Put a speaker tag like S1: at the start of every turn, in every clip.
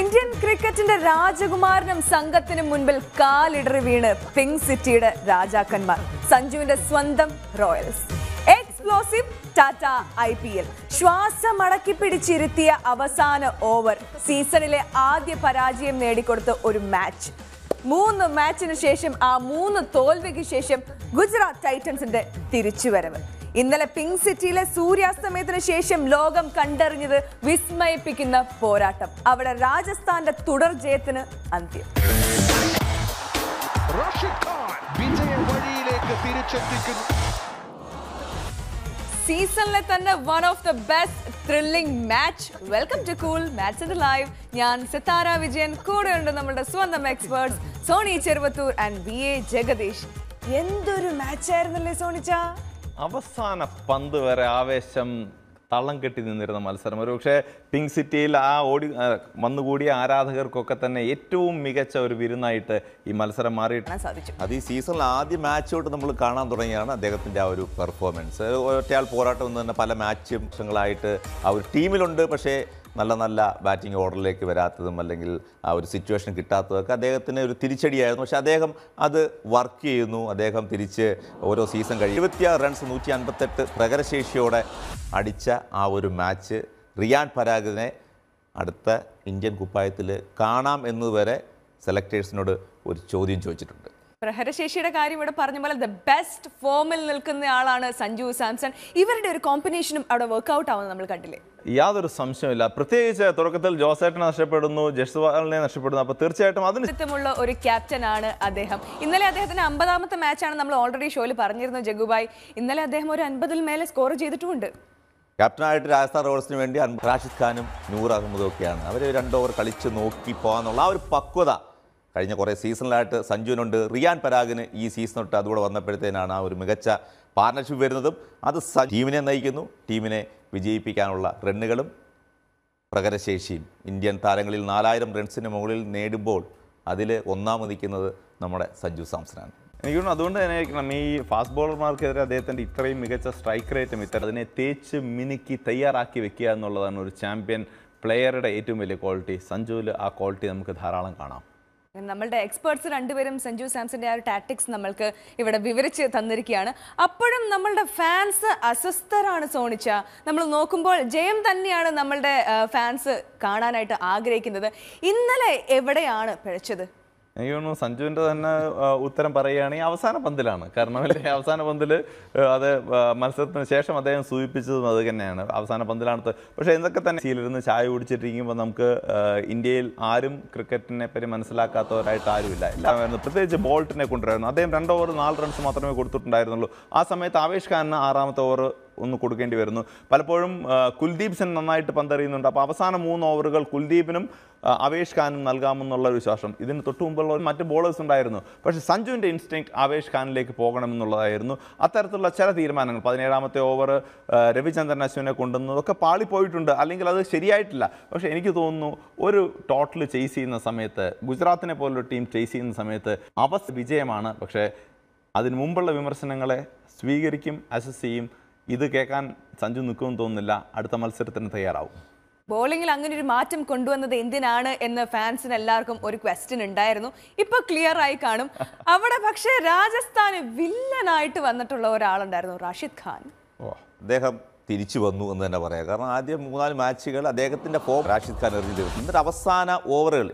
S1: Indian ക്രിക്കറ്റിന്റെ രാജകുമാരനും സംഘത്തിനും മുൻപിൽ കാലിടറി വീണ് പിങ്ക് സിറ്റിയുടെ രാജാക്കന്മാർ സഞ്ജുവിന്റെ സ്വന്തം Royals explosive Tata I P L ശ്വാസം പിടിച്ചിരുത്തിയ അവസാന ഓവർ സീസണിലെ ആദ്യ പരാജയം നേടിക്കൊടുത്ത ഒരു മാച്ച് മൂന്ന് മാച്ചിന് ശേഷം ആ മൂന്ന് തോൽവിക്ക് ശേഷം ഗുജറാത്ത് ടൈറ്റൻസിന്റെ തിരിച്ചുവരവ് ഇന്നലെ പിങ്ക് സിറ്റിയിലെ സൂര്യാസ്തമയത്തിന് ശേഷം ലോകം കണ്ടറിഞ്ഞത് വിസ്മയിപ്പിക്കുന്ന പോരാട്ടം അവിടെ രാജസ്ഥാന്റെ തുടർ ജയത്തിന് അന്ത്യം സീസണിലെ തന്നെ one of the best thrilling match welcome to cool match in live ഞാൻ സിത്താര വിജയൻ കൂടെയുണ്ട് നമ്മുടെ സ്വന്തം experts Sony Cheruvathur and V A Jagadish എന്തൊരു മാച്ചായിരുന്നല്ലേ സോണിച്ച
S2: അവസാന പന്ത് വരെ ആവേശം തള്ളം കെട്ടി നിന്നിരുന്ന മത്സരം ഒരു പക്ഷേ പിങ്ക് സിറ്റിയിൽ ആ ഓടി വന്നുകൂടിയ ആരാധകർക്കൊക്കെ തന്നെ ഏറ്റവും മികച്ച ഒരു വിരുന്നായിട്ട് ഈ മത്സരം മാറിയിട്ട്
S3: സാധിച്ചു അത് ഈ സീസണിൽ ആദ്യ മാച്ച് തൊട്ട് നമ്മൾ കാണാൻ തുടങ്ങിയാണ് അദ്ദേഹത്തിൻ്റെ ആ ഒരു പെർഫോമൻസ് ഒറ്റയാൾ പോരാട്ടം എന്ന് തന്നെ പല മാച്ച് ആ ഒരു ടീമിലുണ്ട് പക്ഷേ നല്ല നല്ല ബാറ്റിംഗ് ഓർഡറിലേക്ക് വരാത്തതും അല്ലെങ്കിൽ ആ ഒരു സിറ്റുവേഷൻ കിട്ടാത്തതൊക്കെ അദ്ദേഹത്തിന് ഒരു തിരിച്ചടിയായിരുന്നു പക്ഷേ അദ്ദേഹം അത് വർക്ക് ചെയ്യുന്നു അദ്ദേഹം തിരിച്ച് ഓരോ സീസൺ കഴിഞ്ഞു ഇരുപത്തിയാറ് റൺസ് നൂറ്റി അൻപത്തെട്ട് പ്രകരശേഷിയോടെ അടിച്ച ആ ഒരു മാച്ച് റിയാൻ പരാഗിനെ അടുത്ത ഇന്ത്യൻ കുപ്പായത്തിൽ കാണാം എന്നുവരെ സെലക്ടേഴ്സിനോട് ഒരു ചോദ്യം ചോദിച്ചിട്ടുണ്ട്
S1: പ്രഹരശേഷിയുടെ കാര്യം ഇവിടെ പറഞ്ഞ പോലെ ദ ബെസ്റ്റ് ഫോമിൽ നിൽക്കുന്ന ആളാണ് സഞ്ജു സാംസൺ ഇവരുടെ ഒരു കോമ്പിനേഷനും അവിടെ വർക്ക്ഔട്ട് ആവുന്നത് നമ്മൾ കണ്ടില്ലേ
S2: യാതൊരു സംശയമില്ല പ്രത്യേകിച്ച് തുടക്കത്തിൽ ജോസേട്ടനെ നഷ്ടപ്പെടുന്നു ജസ്വാലിനെ നഷ്ടപ്പെടുന്നു അപ്പോൾ തീർച്ചയായിട്ടും
S1: അതിനുള്ള ഒരു ക്യാപ്റ്റൻ ആണ് അദ്ദേഹം ഇന്നലെ അദ്ദേഹത്തിന്റെ അമ്പതാമത്തെ മാച്ചാണ് നമ്മൾ ഓൾറെഡി ഷോയിൽ പറഞ്ഞിരുന്നത് ജഗുബായ് ഇന്നലെ അദ്ദേഹം ഒരു അൻപതിൽ മേലെ സ്കോർ ചെയ്തിട്ടുമുണ്ട്
S3: ക്യാപ്റ്റനായിട്ട് രാജസ്ഥാൻ റോയൽസിന് വേണ്ടി റാഷിദ് ഖാനും നൂർ അഹമ്മദും ഒക്കെയാണ് അവർ രണ്ടോവർ ഓവർ കളിച്ച് നോക്കി പോകാന്നുള്ള ആ ഒരു പക്വത കഴിഞ്ഞ കുറേ സീസണിലായിട്ട് സഞ്ജുവിനുണ്ട് റിയാൻ പരാഗിന് ഈ സീസൺ തൊട്ട് അതുകൂടെ വന്നപ്പോഴത്തേനാണ് ആ ഒരു മികച്ച പാർട്ണർഷിപ്പ് വരുന്നതും അത് ടീമിനെ നയിക്കുന്നു ടീമിനെ വിജയിപ്പിക്കാനുള്ള റണ്ണുകളും പ്രകരശേഷിയും ഇന്ത്യൻ താരങ്ങളിൽ നാലായിരം റൺസിന് മുകളിൽ നേടുമ്പോൾ അതിൽ ഒന്നാമത് നിൽക്കുന്നത് നമ്മുടെ സഞ്ജു സാംസനാണ്
S2: എനിക്ക് തോന്നുന്നു അതുകൊണ്ട് തന്നെ ആയിരിക്കണം ഈ ഫാസ്റ്റ് ബോളർമാർക്കെതിരെ അദ്ദേഹത്തിൻ്റെ ഇത്രയും മികച്ച സ്ട്രൈക്ക് റേറ്റും ഇത്ര അതിനെ തേച്ച് മിനുക്കി തയ്യാറാക്കി വെക്കുക എന്നുള്ളതാണ് ഒരു ചാമ്പ്യൻ പ്ലെയറുടെ ഏറ്റവും വലിയ ക്വാളിറ്റി സഞ്ജുവിൽ ആ ക്വാളിറ്റി നമുക്ക് ധാരാളം കാണാം
S1: നമ്മളുടെ എക്സ്പേർട്സ് രണ്ടുപേരും സഞ്ജു സാംസന്റെ ആ ഒരു ടാറ്റിക്സ് നമ്മൾക്ക് ഇവിടെ വിവരിച്ച് തന്നിരിക്കുകയാണ് അപ്പോഴും നമ്മളുടെ ഫാൻസ് അസ്വസ്ഥരാണ് സോണിച്ച നമ്മൾ നോക്കുമ്പോൾ ജയം തന്നെയാണ് നമ്മളുടെ ഫാൻസ് കാണാനായിട്ട് ആഗ്രഹിക്കുന്നത് ഇന്നലെ എവിടെയാണ് പിഴച്ചത്
S2: എനിക്ക് തോന്നുന്നു സഞ്ജുവിൻ്റെ തന്നെ ഉത്തരം പറയുകയാണെങ്കിൽ അവസാന പന്തിലാണ് കാരണം അല്ലേ അവസാന പന്തിൽ അത് മത്സരത്തിന് ശേഷം അദ്ദേഹം സൂചിപ്പിച്ചതും അത് തന്നെയാണ് അവസാന പന്തിലാണത് പക്ഷേ എന്തൊക്കെ തന്നെ ശീലിരുന്ന് ചായ കുടിച്ചിട്ടിരിക്കുമ്പോൾ നമുക്ക് ഇന്ത്യയിൽ ആരും ക്രിക്കറ്റിനെ പറ്റി മനസ്സിലാക്കാത്തവരായിട്ട് ആരുമില്ല എല്ലാമായിരുന്നു പ്രത്യേകിച്ച് ബോൾട്ടിനെ കൊണ്ടുവരായിരുന്നു അദ്ദേഹം രണ്ട് ഓവർ നാല് റൺസ് മാത്രമേ കൊടുത്തിട്ടുണ്ടായിരുന്നുള്ളൂ ആ സമയത്ത് ആവേശ് ഖാനിന് ആറാമത്തെ ഓവർ ഒന്ന് കൊടുക്കേണ്ടി വരുന്നു പലപ്പോഴും കുൽദീപ് സെൻ നന്നായിട്ട് പന്തെറിയുന്നുണ്ട് അപ്പോൾ അവസാന മൂന്ന് ഓവറുകൾ കുൽദീപിനും അവേഷ് ഖാനും നൽകാമെന്നുള്ള ഒരു വിശ്വാസം ഇതിന് തൊട്ട് മുമ്പുള്ള മറ്റ് ബോളേഴ്സ് ഉണ്ടായിരുന്നു പക്ഷേ സഞ്ജുവിൻ്റെ ഇൻസ്റ്റിങ് അവേഷ് ഖാനിലേക്ക് പോകണമെന്നുള്ളതായിരുന്നു അത്തരത്തിലുള്ള ചില തീരുമാനങ്ങൾ പതിനേഴാമത്തെ ഓവർ രവിചന്ദ്രൻ അശ്വിനെ കൊണ്ടുവന്നതൊക്കെ പാളിപ്പോയിട്ടുണ്ട് അല്ലെങ്കിൽ അത് ശരിയായിട്ടില്ല പക്ഷേ എനിക്ക് തോന്നുന്നു ഒരു ടോട്ടൽ ചേസ് ചെയ്യുന്ന സമയത്ത് ഗുജറാത്തിനെ പോലൊരു ടീം ചെയ്സ് ചെയ്യുന്ന സമയത്ത് അവസ് വിജയമാണ് പക്ഷേ അതിന് മുമ്പുള്ള വിമർശനങ്ങളെ സ്വീകരിക്കും അസസ് ചെയ്യും ഇത് കേൾക്കാൻ സഞ്ജു നിൽക്കുമെന്ന് തോന്നുന്നില്ല അടുത്ത മത്സരത്തിന് തയ്യാറാവും
S1: ബോളിങ്ങിൽ അങ്ങനെ ഒരു മാറ്റം കൊണ്ടുവന്നത് എന്തിനാണ് എന്ന് ഫാൻസിന് എല്ലാവർക്കും ഒരു ക്വസ്റ്റ്യൻ ഉണ്ടായിരുന്നു ഇപ്പൊ ക്ലിയർ ആയി കാണും അവിടെ പക്ഷേ രാജസ്ഥാന് വില്ലനായിട്ട് വന്നിട്ടുള്ള ഒരാളുണ്ടായിരുന്നു റാഷിദ് ഖാൻ
S3: ഓ അദ്ദേഹം തിരിച്ചു വന്നു എന്ന് തന്നെ പറയാം കാരണം ആദ്യം മൂന്നാല് മാച്ചുകൾ അദ്ദേഹത്തിന്റെ ഫോം റാഷിദ് ഖാൻ എറിഞ്ഞു തീർന്നു എന്നിട്ട് അവസാന ഓവറുകൾ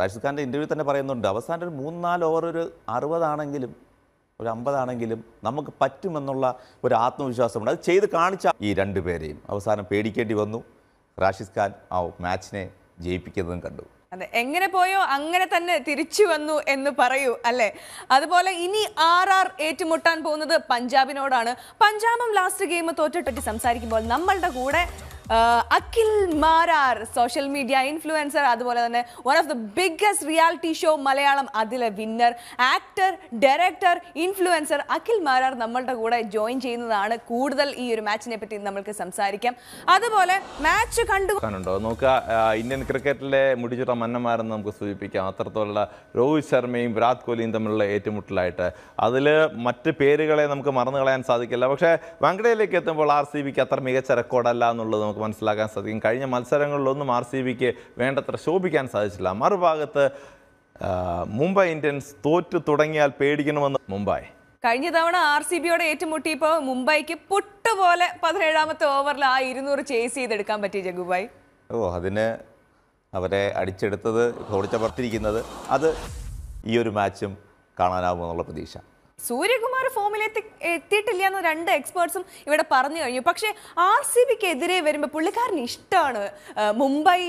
S3: റാഷിദ് ഖാൻ്റെ ഇന്റർവ്യൂ തന്നെ പറയുന്നുണ്ട് അവസാന ഒരു മൂന്നാല് ഓവർ ഒരു അറുപതാണെങ്കിലും ഒരു അമ്പതാണെങ്കിലും നമുക്ക് പറ്റുമെന്നുള്ള ഒരു ആത്മവിശ്വാസമുണ്ട് അത് ചെയ്ത് കാണിച്ച ഈ രണ്ട് പേരെയും അവസാനം പേടിക്കേണ്ടി വന്നു റാഷിദ് ഖാൻ ആ മാച്ചിനെ ജയിപ്പിക്കുന്നതും കണ്ടു
S1: അതെ എങ്ങനെ പോയോ അങ്ങനെ തന്നെ തിരിച്ചു വന്നു എന്ന് പറയൂ അല്ലെ അതുപോലെ ഇനി ആർ ആർ ഏറ്റുമുട്ടാൻ പോകുന്നത് പഞ്ചാബിനോടാണ് പഞ്ചാബും ലാസ്റ്റ് ഗെയിം തോറ്റിട്ട് സംസാരിക്കുമ്പോൾ നമ്മളുടെ കൂടെ Akhil Marar social media influencer അതുപോലെ തന്നെ one of the biggest reality show Malayalam അതിലെ winner actor director influencer Akhil Marar നമ്മളുടെ കൂടെ ജോയിൻ ചെയ്യുന്നതാണ് കൂടുതൽ ഈ ഒരു മാച്ചിനെ പറ്റി നമ്മൾക്ക് സംസാരിക്കാം അതുപോലെ മാച്ച് കണ്ടു
S2: കാണുണ്ടോ നോക്കുക ഇന്ത്യൻ ക്രിക്കറ്റിലെ മുടിച്ചുട്ട മന്നന്മാരെന്ന് നമുക്ക് സൂചിപ്പിക്കാം അത്രത്തോളം രോഹിത് ശർമ്മയും വിരാട് കോഹ്ലിയും തമ്മിലുള്ള ഏറ്റുമുട്ടലായിട്ട് അതിൽ മറ്റ് പേരുകളെ നമുക്ക് മറന്നു കളയാൻ സാധിക്കില്ല പക്ഷേ വെങ്കടയിലേക്ക് എത്തുമ്പോൾ ആർ സി ബിക്ക് അത്ര മികച്ച റെക്കോർഡല്ല എന്നുള്ളത് നമുക്ക് നമുക്ക് മനസ്സിലാക്കാൻ സാധിക്കും കഴിഞ്ഞ മത്സരങ്ങളിലൊന്നും ആർ സി ബിക്ക് വേണ്ടത്ര ശോഭിക്കാൻ സാധിച്ചില്ല മറുഭാഗത്ത് മുംബൈ ഇന്ത്യൻസ് തോറ്റു തുടങ്ങിയാൽ പേടിക്കണമെന്ന് മുംബൈ
S1: കഴിഞ്ഞ തവണ ആർ സി ബിയോടെ ഏറ്റുമുട്ടിയപ്പോൾ മുംബൈക്ക് പുട്ടുപോലെ പതിനേഴാമത്തെ ഓവറിൽ ആ ഇരുന്നൂറ് ചേസ് ചെയ്തെടുക്കാൻ പറ്റി ജഗുബായ്
S3: ഓ അതിന് അവരെ അടിച്ചെടുത്തത് ഓടിച്ചമർത്തിരിക്കുന്നത് അത് ഈ ഒരു മാച്ചും കാണാനാവുമെന്നുള്ള പ്രതീക്ഷ
S1: സൂര്യകുമാർ ഒരു ഫോമിൽ എത്തിയിട്ടില്ല എന്ന് രണ്ട് എക്സ്പേർട്സും ഇവിടെ പറഞ്ഞു കഴിഞ്ഞു പക്ഷേ ആർ സി ബിക്ക് എതിരെ വരുമ്പോൾ പുള്ളിക്കാരന് ഇഷ്ടമാണ് മുംബൈ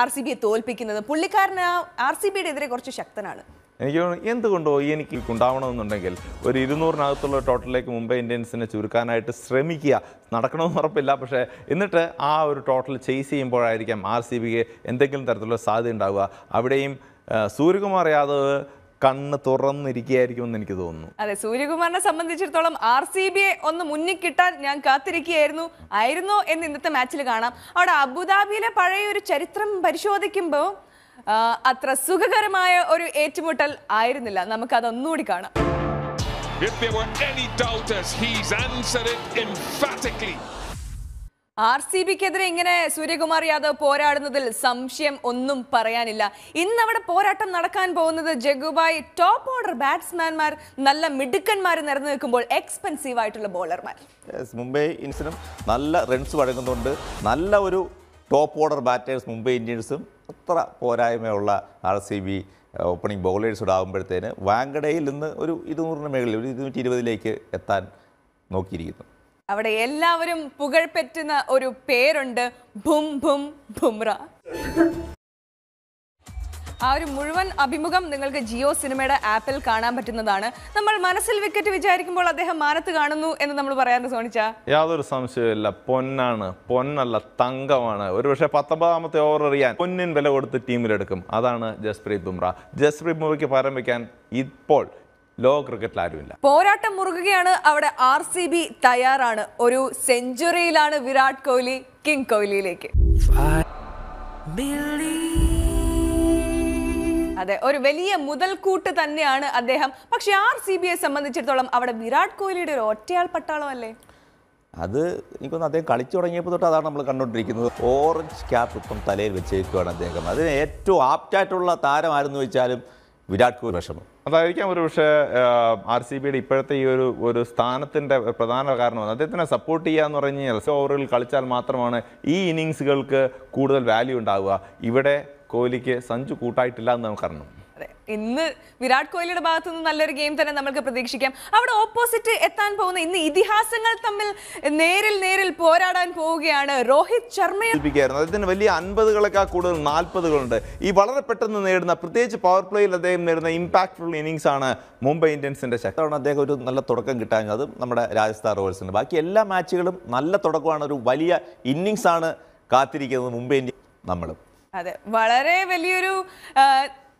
S1: ആർ സി ബിയെ തോൽപ്പിക്കുന്നത് പുള്ളിക്കാരന് ആർ സി ബിയുടെ എതിരെ കുറച്ച് ശക്തനാണ്
S2: എനിക്ക് എന്തുകൊണ്ടോ എനിക്ക് ഉണ്ടാവണമെന്നുണ്ടെങ്കിൽ ഒരു ഇരുന്നൂറിനകത്തുള്ള ടോട്ടലിലേക്ക് മുംബൈ ഇന്ത്യൻസിനെ ചുരുക്കാനായിട്ട് ശ്രമിക്കുക നടക്കണമെന്ന് ഉറപ്പില്ല പക്ഷേ എന്നിട്ട് ആ ഒരു ടോട്ടൽ ചേസ് ചെയ്യുമ്പോഴായിരിക്കാം ആർ സി ബിക്ക് എന്തെങ്കിലും തരത്തിലുള്ള സാധ്യത ഉണ്ടാവുക അവിടെയും സൂര്യകുമാർ യാദവ് കണ്ണ് തുറന്നിരിക്കുകയായിരിക്കുമെന്ന് എനിക്ക് തോന്നുന്നു
S1: അതെ സൂര്യകുമാറിനെ സംബന്ധിച്ചിടത്തോളം ആർ സി ബിയെ ഒന്ന് മുന്നിൽ കിട്ടാൻ ഞാൻ കാത്തിരിക്കുകയായിരുന്നു ആയിരുന്നു എന്ന് ഇന്നത്തെ മാച്ചിൽ കാണാം അവിടെ അബുദാബിയിലെ പഴയ ഒരു ചരിത്രം പരിശോധിക്കുമ്പോൾ അത്ര സുഖകരമായ ഒരു ഏറ്റുമുട്ടൽ ആയിരുന്നില്ല നമുക്ക് അതൊന്നുകൂടി കാണാം
S3: If there were any doubters, he's answered it emphatically.
S1: R C ബിക്കെതിരെ ഇങ്ങനെ സൂര്യകുമാർ യാദവ് പോരാടുന്നതിൽ സംശയം ഒന്നും പറയാനില്ല ഇന്ന് അവിടെ പോരാട്ടം നടക്കാൻ പോകുന്നത് ജഗുബായ് ടോപ്പ് ഓർഡർ ബാറ്റ്സ്മാൻമാർ നല്ല മിടുക്കന്മാർ നിരന്നു നിൽക്കുമ്പോൾ എക്സ്പെൻസീവ് ആയിട്ടുള്ള ബോളർമാർ
S3: മുംബൈ ഇന്ത്യൻസിനും നല്ല റൺസ് വഴങ്ങുന്നുണ്ട് നല്ല ഒരു ടോപ്പ് ഓർഡർ ബാറ്റേഴ്സ് മുംബൈ ഇന്ത്യൻസും അത്ര പോരായ്മയുള്ള R C B opening bowlers ഉണ്ടാകുമ്പോഴത്തേന് വാങ്കഡയിൽ നിന്ന് ഒരു ഇരുന്നൂറിന് മേഖലയിൽ ഒരു ഇരുന്നൂറ്റി ഇരുപതിലേക്ക് എത്താൻ നോക്കിയിരിക്കുന്നു
S1: അവിടെ എല്ലാവരും പുകഴ്പറ്റുന്ന ഒരു പേരുണ്ട് ഭും ഭും ഭുംറ ആ ഒരു മുഴുവൻ അഭിമുഖം നിങ്ങൾക്ക് ജിയോ സിനിമയുടെ ആപ്പിൽ കാണാൻ പറ്റുന്നതാണ് നമ്മൾ മനസ്സിൽ വിക്കറ്റ് വിചാരിക്കുമ്പോൾ അദ്ദേഹം മാനത്ത് കാണുന്നു എന്ന് നമ്മൾ പറയാൻ സോണിച്ച
S2: യാതൊരു സംശയമില്ല പൊന്നാണ് പൊന്നല്ല തങ്കമാണ് ഒരു പക്ഷെ പത്തൊമ്പതാമത്തെ ഓവർ അറിയാൻ പൊന്നിൻ വില കൊടുത്ത് ടീമിലെടുക്കും അതാണ് ജസ്പ്രീത് ബുംറ ജസ്പ്രീത് ബുംറയ്ക്ക് പരം വയ്ക്കാൻ ഇപ്പോൾ ലോക ക്രിക്കറ്റിൽ ആരുമില്ല
S1: പോരാട്ടം മുറുകുകയാണ് അവിടെ ആർ സി ബി തയ്യാറാണ് ഒരു സെഞ്ചുറിയിലാണ് വിരാട് കോഹ്ലി കിങ് കോഹ്ലിയിലേക്ക് അതെ ഒരു വലിയ മുതൽക്കൂട്ട് തന്നെയാണ് അദ്ദേഹം പക്ഷെ ആർ സി യെ സംബന്ധിച്ചിടത്തോളം അവിടെ വിരാട് കോഹ്ലിയുടെ ഒരു ഒറ്റയാൾ പട്ടാളം അല്ലേ
S3: അത് എനിക്കൊന്ന് അദ്ദേഹം കളിച്ചു തുടങ്ങിയപ്പോൾ തൊട്ട് അതാണ് നമ്മൾ കണ്ടുകൊണ്ടിരിക്കുന്നത് ഓറഞ്ച് ക്യാപ്പ് ഇപ്പം തലയിൽ വെച്ചേക്കുകയാണ് അദ്ദേഹം അതിന് ഏറ്റവും ആപ്റ്റായിട്ടുള്ള താരമായിരുന്നു വെച്ചാലും വിരാട് കോഹ്ലി വിഷമം
S2: അതായിരിക്കാം ഒരു പക്ഷേ ആർ സി ബിയുടെ ഇപ്പോഴത്തെ ഈ ഒരു ഒരു സ്ഥാനത്തിൻ്റെ പ്രധാന കാരണമാണ് അദ്ദേഹത്തിനെ സപ്പോർട്ട് ചെയ്യുക എന്ന് പറഞ്ഞു കഴിഞ്ഞാൽ ഓവറുകൾ കളിച്ചാൽ മാത്രമാണ് ഈ ഇന്നിങ്സുകൾക്ക് കൂടുതൽ വാല്യൂ ഉണ്ടാവുക ഇവിടെ കോഹ്ലിക്ക് സഞ്ചു കൂട്ടായിട്ടില്ല എന്ന് നമുക്കറിയണം
S1: ഇന്ന് വിരാട് കോഹ്ലിയുടെ ഭാഗത്തുനിന്ന് നിന്ന് നല്ലൊരു ഗെയിം തന്നെ നമുക്ക് പ്രതീക്ഷിക്കാം അവിടെ ഓപ്പോസിറ്റ് എത്താൻ പോകുന്ന ഇന്ന് ഇതിഹാസങ്ങൾ തമ്മിൽ നേരിൽ നേരിൽ പോരാടാൻ പോവുകയാണ് രോഹിത്
S2: ശർമ്മയായിരുന്നു അദ്ദേഹത്തിന് വലിയ അൻപതുകളൊക്കെ കൂടുതൽ നാൽപ്പതുകളുണ്ട് ഈ വളരെ പെട്ടെന്ന് നേടുന്ന പ്രത്യേകിച്ച് പവർ പ്ലേയിൽ അദ്ദേഹം നേടുന്ന ഇമ്പാക്ട്ഫുൾ
S3: ഇന്നിങ്സ് ആണ് മുംബൈ ഇന്ത്യൻസിന്റെ ശക്തമാണ് അദ്ദേഹം ഒരു നല്ല തുടക്കം കിട്ടാൻ അത് നമ്മുടെ രാജസ്ഥാൻ റോയൽസിന് ബാക്കി എല്ലാ മാച്ചുകളും നല്ല തുടക്കമാണ് ഒരു വലിയ ഇന്നിങ്സ് ആണ് കാത്തിരിക്കുന്നത് മുംബൈ ഇന്ത്യ നമ്മളും
S1: അതെ വളരെ വലിയൊരു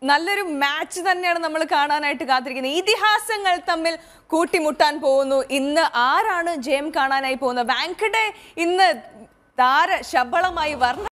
S1: നല്ലൊരു മാച്ച് തന്നെയാണ് നമ്മൾ കാണാനായിട്ട് കാത്തിരിക്കുന്നത് ഇതിഹാസങ്ങൾ തമ്മിൽ കൂട്ടിമുട്ടാൻ പോകുന്നു ഇന്ന് ആരാണ് ജയം കാണാനായി പോകുന്നത് വാങ്കഡേ ഇന്ന് താര ശബളമായി വർണ്ണ